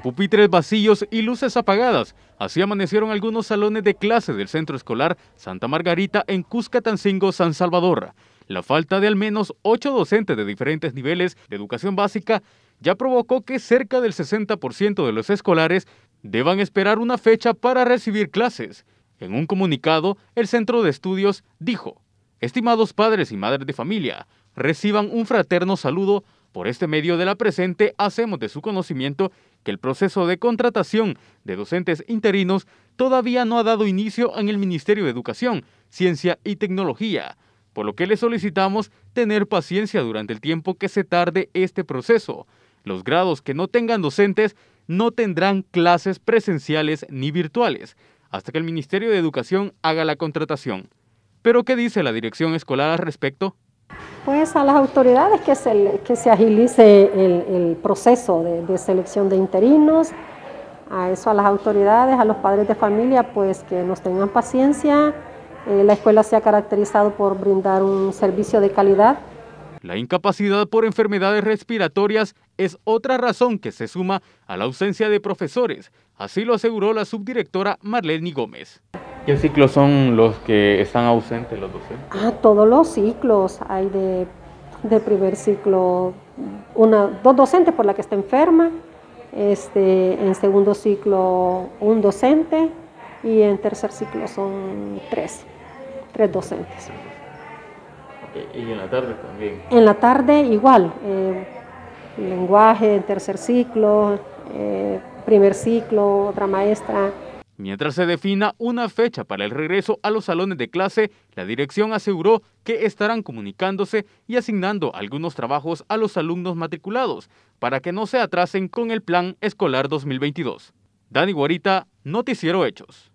pupitres vacíos y luces apagadas, así amanecieron algunos salones de clase del centro escolar Santa Margarita en Cuscatancingo, San Salvador. La falta de al menos ocho docentes de diferentes niveles de educación básica ya provocó que cerca del 60% de los escolares deban esperar una fecha para recibir clases. En un comunicado, el centro de estudios dijo, Estimados padres y madres de familia, reciban un fraterno saludo por este medio de la presente hacemos de su conocimiento que el proceso de contratación de docentes interinos todavía no ha dado inicio en el Ministerio de Educación, Ciencia y Tecnología, por lo que le solicitamos tener paciencia durante el tiempo que se tarde este proceso. Los grados que no tengan docentes no tendrán clases presenciales ni virtuales hasta que el Ministerio de Educación haga la contratación. Pero ¿qué dice la dirección escolar al respecto? pues a las autoridades que se, que se agilice el, proceso de, selección de interinos, a eso a las autoridades, a los padres de familia, pues que nos tengan paciencia. Eh, la escuela se ha caracterizado por brindar un servicio de calidad. La incapacidad por enfermedades respiratorias es otra razón que se suma a la ausencia de profesores, así lo aseguró la subdirectora Marlene Gómez. ¿Qué ciclos son los que están ausentes los docentes? Ah, todos los ciclos. Hay de, primer ciclo dos docentes por la que está enferma, este, en segundo ciclo un docente y en tercer ciclo son tres, tres docentes. ¿Y en la tarde también? En la tarde igual, eh, lenguaje en tercer ciclo, eh, primer ciclo, otra maestra. Mientras se defina una fecha para el regreso a los salones de clase, la dirección aseguró que estarán comunicándose y asignando algunos trabajos a los alumnos matriculados para que no se atrasen con el plan escolar 2022. Dani Guarita, Noticiero Hechos.